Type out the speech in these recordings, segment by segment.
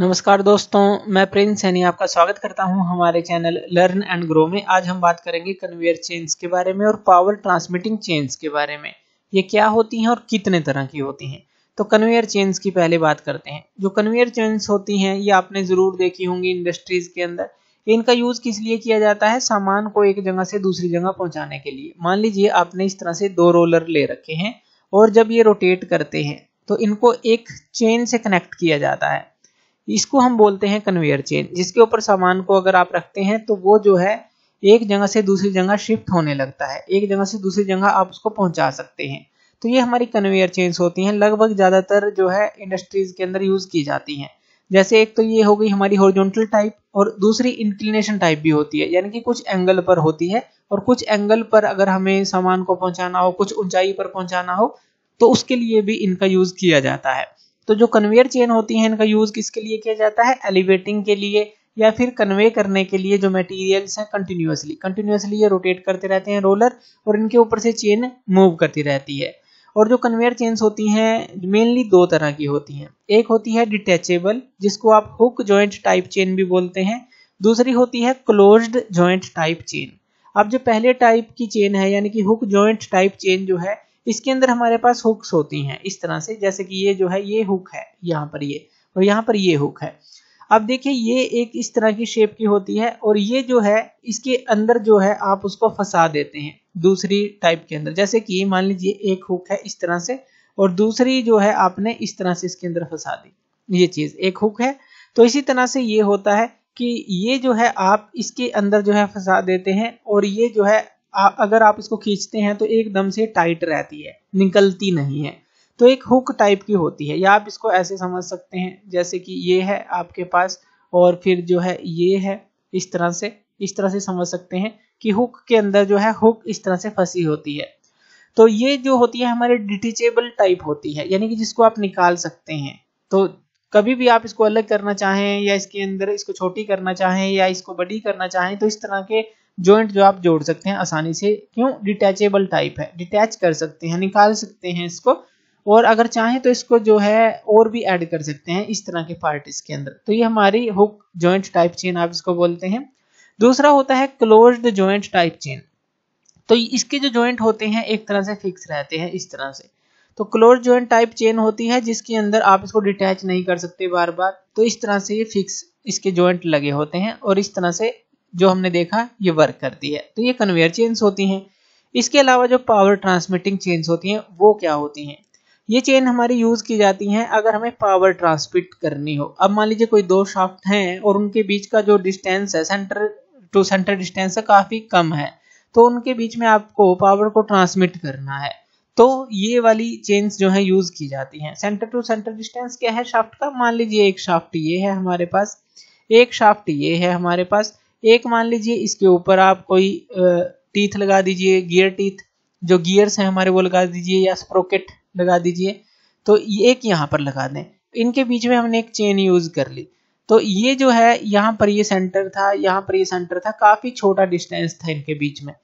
नमस्कार दोस्तों मैं प्रेम सैनी आपका स्वागत करता हूं हमारे चैनल लर्न एंड ग्रो में आज हम बात करेंगे कन्वेयर चेन्स के बारे में और पावर ट्रांसमिटिंग चेन्स के बारे में ये क्या होती हैं और कितने तरह की होती हैं तो कन्वेयर चेन्स की पहले बात करते हैं जो कन्वेयर चेन्स होती हैं ये आपने ज़रूर देखी होंगी इंडस्ट्रीज़ के अंदर इनका यूज़ किस लिए किया जाता है सामान को एक जगह से दूसरी जगह पहुँचाने के लिए मान लीजिए आपने इस तरह से दो रोलर ले रखे हैं और जब ये रोटेट करते हैं तो इनको एक चेन से कनेक्ट किया जाता है इसको हम बोलते हैं कन्वेयर चेन जिसके ऊपर सामान को अगर आप रखते हैं तो वो जो है एक जगह से दूसरी जगह शिफ्ट होने लगता है एक जगह से दूसरी जगह आप उसको पहुंचा सकते हैं तो ये हमारी कन्वेयर चेन्स होती हैं लगभग ज़्यादातर जो है इंडस्ट्रीज के अंदर यूज़ की जाती हैं जैसे एक तो ये हो गई हमारी हॉरिजॉन्टल टाइप और दूसरी इंक्लिनेशन टाइप भी होती है यानी कि कुछ एंगल पर होती है और कुछ एंगल पर अगर हमें सामान को पहुंचाना हो कुछ ऊंचाई पर पहुंचाना हो तो उसके लिए भी इनका यूज़ किया जाता है तो जो कन्वेयर चेन होती है इनका यूज किसके लिए किया जाता है एलिवेटिंग के लिए या फिर कन्वे करने के लिए जो मटेरियल्स हैं कंटिन्यूसली कंटिन्यूसली ये रोटेट करते रहते हैं रोलर और इनके ऊपर से चेन मूव करती रहती है और जो कन्वेयर चेन्स होती हैं मेनली दो तरह की होती हैं एक होती है डिटेचेबल जिसको आप हुक ज्वाइंट टाइप चेन भी बोलते हैं दूसरी होती है क्लोज्ड ज्वाइंट टाइप चेन अब जो पहले टाइप की चेन है यानी कि हुक ज्वाइंट टाइप चेन जो है इसके अंदर हमारे पास हुक्स होती हैं इस तरह से जैसे कि ये जो है ये हुक है यहाँ पर ये और यहाँ पर ये हुक है अब देखिए ये एक इस तरह की शेप की होती है और ये जो है इसके अंदर जो है आप उसको फंसा देते हैं दूसरी टाइप के अंदर जैसे कि मान लीजिए एक हुक है इस तरह से और दूसरी जो है आपने इस तरह से इसके अंदर फंसा दी ये चीज एक हुक है तो इसी तरह से ये होता है कि ये जो है आप इसके अंदर जो है फंसा देते हैं और ये जो है अगर आप इसको खींचते हैं तो एकदम से टाइट रहती है निकलती नहीं है तो एक हुक टाइप की होती है या आप इसको ऐसे समझ सकते हैं जैसे कि ये है आपके पास और फिर जो है ये है इस तरह से इस तरह से समझ सकते हैं कि हुक के अंदर जो है हुक इस तरह से फंसी होती है तो ये जो होती है हमारे डिटिचेबल टाइप होती है यानी कि जिसको आप निकाल सकते हैं तो कभी भी आप इसको अलग करना चाहें या इसके अंदर इसको छोटी करना चाहें या इसको बड़ी करना चाहें तो इस तरह के ज्वाइंट जो आप जोड़ सकते हैं आसानी से क्यों डिटैचेबल टाइप है डिटैच कर सकते हैं निकाल सकते हैं इसको और अगर चाहें तो इसको जो है और भी ऐड कर सकते हैं इस तरह के पार्ट इसके अंदर तो ये हमारी हुक जॉइंट टाइप चेन आप इसको बोलते हैं दूसरा होता है क्लोज जॉइंट टाइप चेन तो इसके जो जॉइंट होते हैं एक तरह से फिक्स रहते हैं इस तरह से तो क्लोज जॉइंट टाइप चेन होती है जिसके अंदर आप इसको डिटैच नहीं कर सकते बार बार तो इस तरह से ये फिक्स इसके जॉइंट लगे होते हैं और इस तरह से जो हमने देखा ये वर्क करती है तो ये कन्वेयर चेन्स होती हैं इसके अलावा जो पावर ट्रांसमिटिंग चेन्स होती हैं वो क्या होती हैं ये चेन हमारी यूज की जाती हैं अगर हमें पावर ट्रांसमिट करनी हो अब मान लीजिए कोई दो शाफ्ट हैं और उनके बीच का जो डिस्टेंस है सेंटर टू सेंटर डिस्टेंस है काफी कम है तो उनके बीच में आपको पावर को ट्रांसमिट करना है तो ये वाली चेन्स जो है यूज की जाती हैं सेंटर टू सेंटर डिस्टेंस क्या है शाफ्ट का मान लीजिए एक शाफ्ट ये है हमारे पास एक शाफ्ट ये है हमारे पास एक मान लीजिए इसके ऊपर आप कोई टीथ लगा दीजिए गियर टीथ जो गियर्स हैं हमारे वो लगा दीजिए या स्प्रोकेट लगा दीजिए तो एक यहाँ पर लगा दें इनके बीच में हमने एक चेन यूज कर ली तो ये जो है यहाँ पर ये सेंटर था यहाँ पर ये सेंटर था काफी छोटा डिस्टेंस था इनके बीच में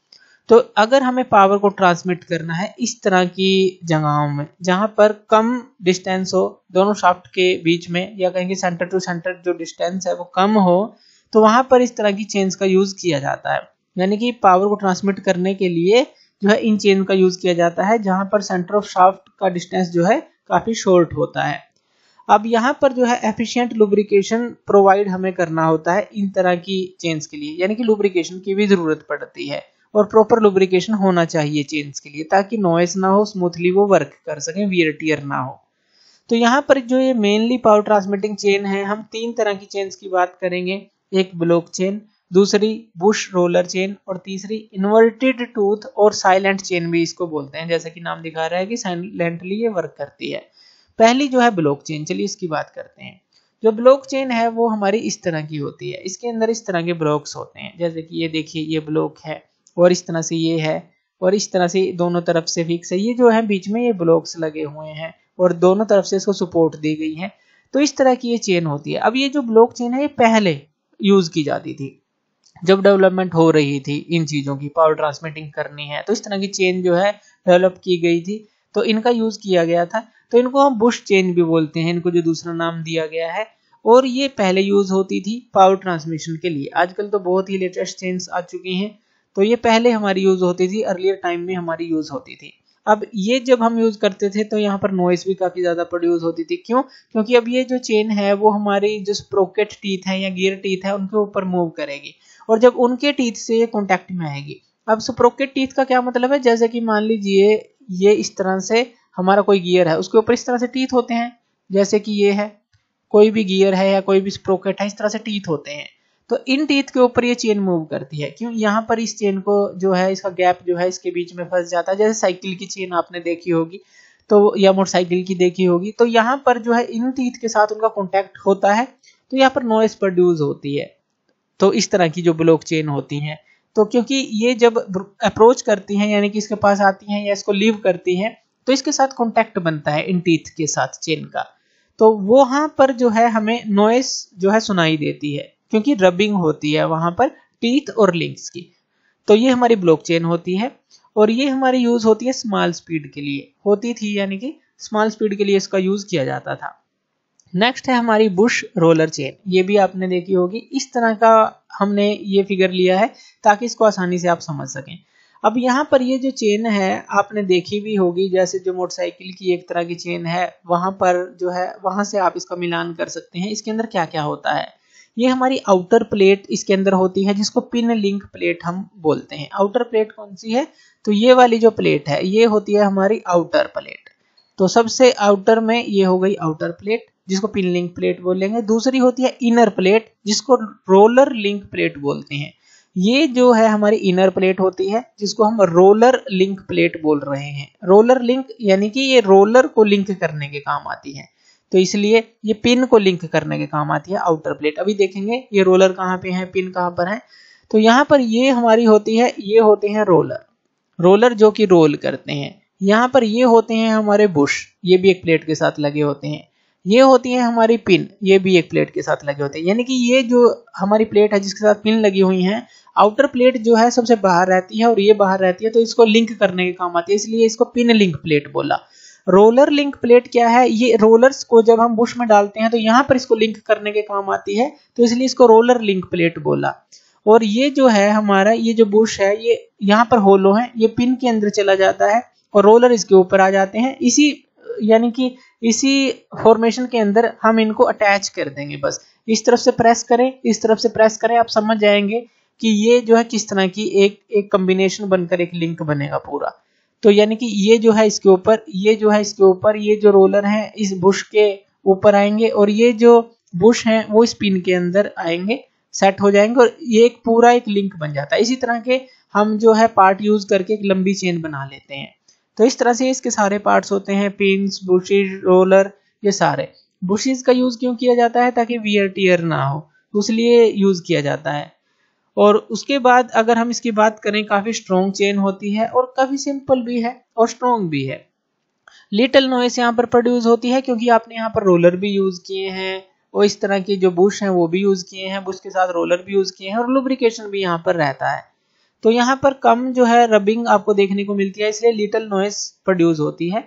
तो अगर हमें पावर को ट्रांसमिट करना है इस तरह की जगहों में जहां पर कम डिस्टेंस हो दोनों शाफ्ट के बीच में या कहेंगे सेंटर टू सेंटर जो डिस्टेंस है वो कम हो तो वहां पर इस तरह की चेन्स का यूज किया जाता है यानी कि पावर को ट्रांसमिट करने के लिए जो है इन चेन का यूज किया जाता है जहां पर सेंटर ऑफ शाफ्ट का डिस्टेंस जो है काफी शॉर्ट होता है अब यहाँ पर जो है एफिशिएंट लुब्रिकेशन प्रोवाइड हमें करना होता है इन तरह की चेन्स के लिए यानी कि लुब्रिकेशन की भी जरूरत पड़ती है और प्रॉपर लुब्रिकेशन होना चाहिए चेन्स के लिए ताकि नॉइस ना हो स्मूथली वो वर्क कर सकें वियर टीयर ना हो तो यहाँ पर जो ये मेनली पावर ट्रांसमिटिंग चेन है हम तीन तरह की चेन्स की बात करेंगे एक ब्लॉक चेन दूसरी बुश रोलर चेन और तीसरी इन्वर्टेड टूथ और साइलेंट चेन भी इसको बोलते हैं जैसा कि नाम दिखा रहा है कि साइलेंटली ये वर्क करती है पहली जो है ब्लॉक चेन चलिए इसकी बात करते हैं जो ब्लॉक चेन है वो हमारी इस तरह की होती है इसके अंदर इस तरह के ब्लॉक्स होते हैं जैसे कि ये देखिए ये ब्लॉक है और इस तरह से ये है और इस तरह से दोनों तरफ से फिक्स है ये जो है बीच में ये ब्लॉक्स लगे हुए हैं और दोनों तरफ से इसको सपोर्ट दी गई है तो इस तरह की ये चेन होती है अब ये जो ब्लॉक चेन है ये पहले यूज की जाती थी जब डेवलपमेंट हो रही थी इन चीज़ों की पावर ट्रांसमिटिंग करनी है तो इस तरह की चेन जो है डेवलप की गई थी तो इनका यूज किया गया था तो इनको हम बुश चेन भी बोलते हैं इनको जो दूसरा नाम दिया गया है और ये पहले यूज होती थी पावर ट्रांसमिशन के लिए आजकल तो बहुत ही लेटेस्ट चेन्स आ चुकी हैं तो ये पहले हमारी यूज होती थी अर्लियर टाइम में हमारी यूज होती थी अब ये जब हम यूज करते थे तो यहाँ पर नॉइस भी काफी ज्यादा प्रोड्यूस होती थी क्यों क्योंकि अब ये जो चेन है वो हमारी जो स्प्रोकेट टीथ है या गियर टीथ है उनके ऊपर मूव करेगी और जब उनके टीथ से ये कॉन्टेक्ट में आएगी अब स्प्रोकेट टीथ का क्या मतलब है जैसे कि मान लीजिए ये इस तरह से हमारा कोई गियर है उसके ऊपर इस तरह से टीथ होते हैं जैसे कि ये है कोई भी गियर है या कोई भी स्प्रोकेट है इस तरह से टीथ होते हैं तो इन टीथ के ऊपर ये चेन मूव करती है क्यों यहाँ पर इस चेन को जो है इसका गैप जो है इसके बीच में फंस जाता है जैसे साइकिल की चेन आपने देखी होगी तो या मोटरसाइकिल की देखी होगी तो यहाँ पर जो है इन टीथ के साथ उनका कॉन्टेक्ट होता है तो यहाँ पर नॉइस प्रोड्यूस होती है तो इस तरह की जो ब्लॉक चेन होती है तो क्योंकि ये जब अप्रोच करती है यानी कि इसके पास आती है या इसको लीव करती है तो इसके साथ कॉन्टेक्ट बनता है इन टीथ के साथ चेन का तो वहां पर जो है हमें नॉइस जो है सुनाई देती है क्योंकि रबिंग होती है वहां पर टीथ और लिंक्स की तो ये हमारी ब्लॉकचेन होती है और ये हमारी यूज होती है स्मॉल स्पीड के लिए होती थी यानी कि स्मॉल स्पीड के लिए इसका यूज किया जाता था नेक्स्ट है हमारी बुश रोलर चेन ये भी आपने देखी होगी इस तरह का हमने ये फिगर लिया है ताकि इसको आसानी से आप समझ सकें अब यहाँ पर ये जो चेन है आपने देखी भी होगी जैसे जो मोटरसाइकिल की एक तरह की चेन है वहां पर जो है वहां से आप इसका मिलान कर सकते हैं इसके अंदर क्या क्या होता है ये हमारी आउटर प्लेट इसके अंदर होती है जिसको पिन लिंक प्लेट हम बोलते हैं आउटर प्लेट कौन सी है तो ये वाली जो प्लेट है ये होती है हमारी आउटर प्लेट तो सबसे आउटर में ये हो गई आउटर प्लेट जिसको पिन लिंक प्लेट बोलेंगे दूसरी होती है इनर प्लेट जिसको रोलर लिंक प्लेट बोलते हैं ये जो है हमारी इनर प्लेट होती है जिसको हम रोलर लिंक प्लेट बोल रहे हैं रोलर लिंक यानी कि ये रोलर को लिंक करने के काम आती है तो इसलिए ये पिन को लिंक करने के काम आती है आउटर प्लेट अभी देखेंगे ये रोलर कहाँ पे है पिन कहाँ पर है तो यहाँ पर ये हमारी होती है ये होते हैं रोलर रोलर जो कि रोल करते हैं यहाँ पर ये होते हैं हमारे बुश ये भी एक प्लेट के साथ लगे होते हैं ये होती है हमारी पिन ये भी एक प्लेट के साथ लगे होते हैं यानी कि ये जो हमारी प्लेट है जिसके साथ पिन लगी हुई है आउटर प्लेट जो है सबसे बाहर रहती है और ये बाहर रहती है तो इसको लिंक करने के काम आती है इसलिए इसको पिन लिंक प्लेट बोला रोलर लिंक प्लेट क्या है ये रोलर्स को जब हम बुश में डालते हैं तो यहाँ पर इसको लिंक करने के काम आती है तो इसलिए इसको रोलर लिंक प्लेट बोला और ये जो है हमारा ये जो बुश है ये यहाँ पर होलो है ये पिन के अंदर चला जाता है और रोलर इसके ऊपर आ जाते हैं इसी यानी कि इसी फॉर्मेशन के अंदर हम इनको अटैच कर देंगे बस इस तरफ से प्रेस करें इस तरफ से प्रेस करें आप समझ जाएंगे कि ये जो है किस तरह की एक एक कॉम्बिनेशन बनकर एक लिंक बनेगा पूरा तो यानी कि ये जो है इसके ऊपर ये जो है इसके ऊपर ये जो रोलर है इस बुश के ऊपर आएंगे और ये जो बुश है वो इस पिन के अंदर आएंगे सेट हो जाएंगे और ये एक पूरा एक लिंक बन जाता है इसी तरह के हम जो है पार्ट यूज करके एक लंबी चेन बना लेते हैं तो इस तरह से इसके सारे पार्ट्स होते हैं पिन बुशेज रोलर ये सारे बुशेज का यूज क्यों किया जाता है ताकि वियर टीयर ना हो तो उसलिए यूज किया जाता है और उसके बाद अगर हम इसकी बात करें काफी स्ट्रॉन्ग चेन होती है और काफी सिंपल भी है और स्ट्रॉन्ग भी है लिटल नॉइस यहाँ पर प्रोड्यूस होती है क्योंकि आपने यहाँ पर रोलर भी यूज किए हैं और इस तरह के जो बुश हैं वो भी यूज किए हैं बुश के साथ रोलर भी यूज किए हैं और लुब्रिकेशन भी यहाँ पर रहता है तो यहाँ पर कम जो है रबिंग आपको देखने को मिलती है इसलिए लिटल नॉइस प्रोड्यूस होती है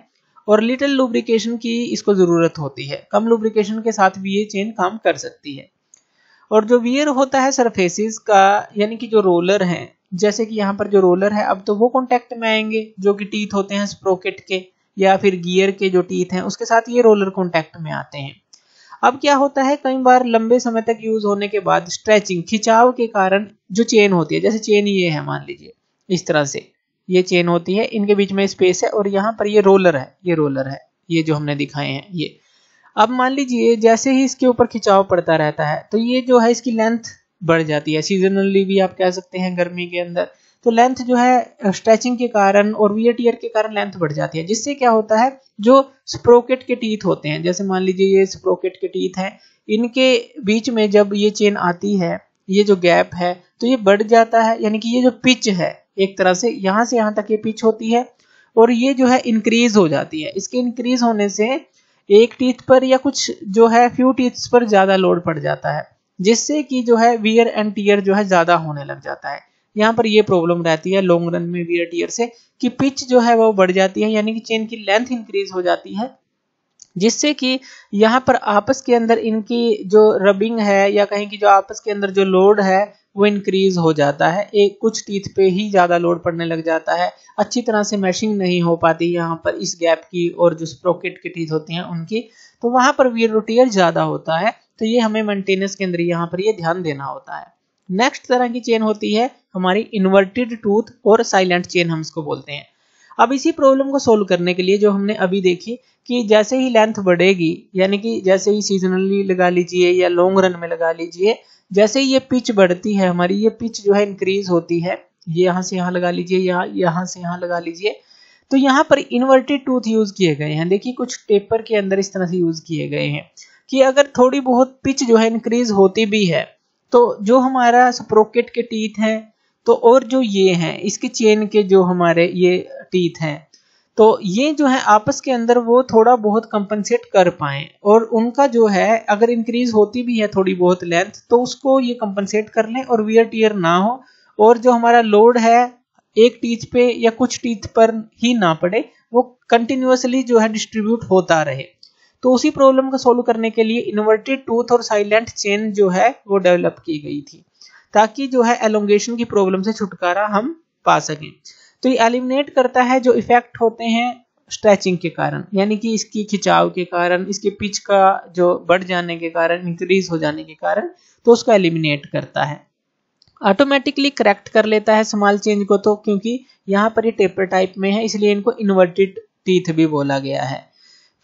और लिटिल लुब्रिकेशन की इसको ज़रूरत होती है कम लुब्रिकेशन के साथ भी ये चेन काम कर सकती है और जो वियर होता है सरफेसिस का यानी कि जो रोलर है जैसे कि यहाँ पर जो रोलर है अब तो वो कॉन्टेक्ट में आएंगे जो कि टीथ होते हैं स्प्रोकेट के या फिर गियर के जो टीथ हैं उसके साथ ये रोलर कॉन्टेक्ट में आते हैं अब क्या होता है कई बार लंबे समय तक यूज होने के बाद स्ट्रेचिंग खिंचाव के कारण जो चेन होती है जैसे चेन ये है मान लीजिए इस तरह से ये चेन होती है इनके बीच में स्पेस है और यहाँ पर ये रोलर है ये रोलर है ये जो हमने दिखाए हैं ये अब मान लीजिए जैसे ही इसके ऊपर खिंचाव पड़ता रहता है तो ये जो है इसकी लेंथ बढ़ जाती है सीजनली भी आप कह सकते हैं गर्मी के अंदर तो लेंथ जो है स्ट्रेचिंग के कारण और वियर टीयर के कारण लेंथ बढ़ जाती है जिससे क्या होता है जो स्प्रोकेट के टीथ होते हैं जैसे मान लीजिए ये स्प्रोकेट के टीथ हैं इनके बीच में जब ये चेन आती है ये जो गैप है तो ये बढ़ जाता है यानी कि ये जो पिच है एक तरह से यहाँ से यहाँ तक ये पिच होती है और ये जो है इंक्रीज हो जाती है इसके इंक्रीज होने से एक टीथ पर या कुछ जो है फ्यू टीथ पर ज़्यादा लोड पड़ जाता है जिससे कि जो है वियर एंड टीयर जो है ज़्यादा होने लग जाता है यहाँ पर ये प्रॉब्लम रहती है लॉन्ग रन में वियर टीयर से कि पिच जो है वो बढ़ जाती है यानी कि चेन की लेंथ इंक्रीज हो जाती है जिससे कि यहाँ पर आपस के अंदर इनकी जो रबिंग है या कहें कि जो आपस के अंदर जो लोड है वो इंक्रीज हो जाता है एक कुछ टीथ पे ही ज़्यादा लोड पड़ने लग जाता है अच्छी तरह से मैशिंग नहीं हो पाती यहाँ पर इस गैप की और जो स्प्रोकेट की टीथ होती हैं उनकी तो वहां पर वीर रोटियर ज़्यादा होता है तो ये हमें मेंटेनेंस के अंदर यहाँ पर ये ध्यान देना होता है नेक्स्ट तरह की चेन होती है हमारी इन्वर्टेड टूथ और साइलेंट चेन हम इसको बोलते हैं अब इसी प्रॉब्लम को सोल्व करने के लिए जो हमने अभी देखी कि जैसे ही लेंथ बढ़ेगी यानी कि जैसे ही सीजनली लगा लीजिए या लॉन्ग रन में लगा लीजिए जैसे ही ये पिच बढ़ती है हमारी ये पिच जो है इंक्रीज होती है ये यहाँ से यहाँ लगा लीजिए यहाँ यहाँ से यहाँ लगा लीजिए तो यहाँ पर इन्वर्टेड टूथ यूज किए गए हैं देखिए कुछ टेपर के अंदर इस तरह से यूज किए गए हैं कि अगर थोड़ी बहुत पिच जो है इंक्रीज होती भी है तो जो हमारा स्प्रोकेट के टीथ हैं तो और जो ये हैं इसके चेन के जो हमारे ये टीथ हैं तो ये जो है आपस के अंदर वो थोड़ा बहुत कंपनसेट कर पाए और उनका जो है अगर इंक्रीज होती भी है थोड़ी बहुत लेंथ तो उसको ये कंपनसेट कर लें और वियर टीयर ना हो और जो हमारा लोड है एक टीथ पे या कुछ टीथ पर ही ना पड़े वो कंटिन्यूसली जो है डिस्ट्रीब्यूट होता रहे तो उसी प्रॉब्लम को सोल्व करने के लिए इन्वर्टेड टूथ और साइलेंट चेन जो है वो डेवलप की गई थी ताकि जो है एलोंगेशन की प्रॉब्लम से छुटकारा हम पा सकें तो ये एलिमिनेट करता है जो इफेक्ट होते हैं स्ट्रेचिंग के कारण यानी कि इसकी खिंचाव के कारण इसके पिच का जो बढ़ जाने के कारण इंक्रीज हो जाने के कारण तो उसको एलिमिनेट करता है ऑटोमेटिकली करेक्ट कर लेता है स्मॉल चेंज को तो क्योंकि यहाँ पर ये टेपर टाइप में है इसलिए इनको इन्वर्टेड टीथ भी बोला गया है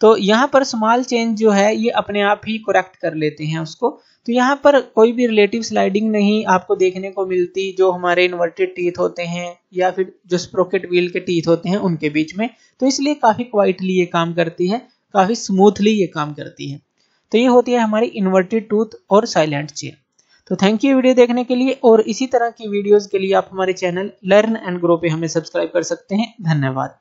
तो यहाँ पर स्मॉल चेंज जो है ये अपने आप ही करेक्ट कर लेते हैं उसको तो यहाँ पर कोई भी रिलेटिव स्लाइडिंग नहीं आपको देखने को मिलती जो हमारे इन्वर्टेड टीथ होते हैं या फिर जो स्प्रोकेट व्हील के टीथ होते हैं उनके बीच में तो इसलिए काफ़ी क्वाइटली ये काम करती है काफ़ी स्मूथली ये काम करती है तो ये होती है हमारी इन्वर्टेड टूथ और साइलेंट चेयर तो थैंक यू वीडियो देखने के लिए और इसी तरह की वीडियोज़ के लिए आप हमारे चैनल लर्न एंड ग्रो पे हमें सब्सक्राइब कर सकते हैं धन्यवाद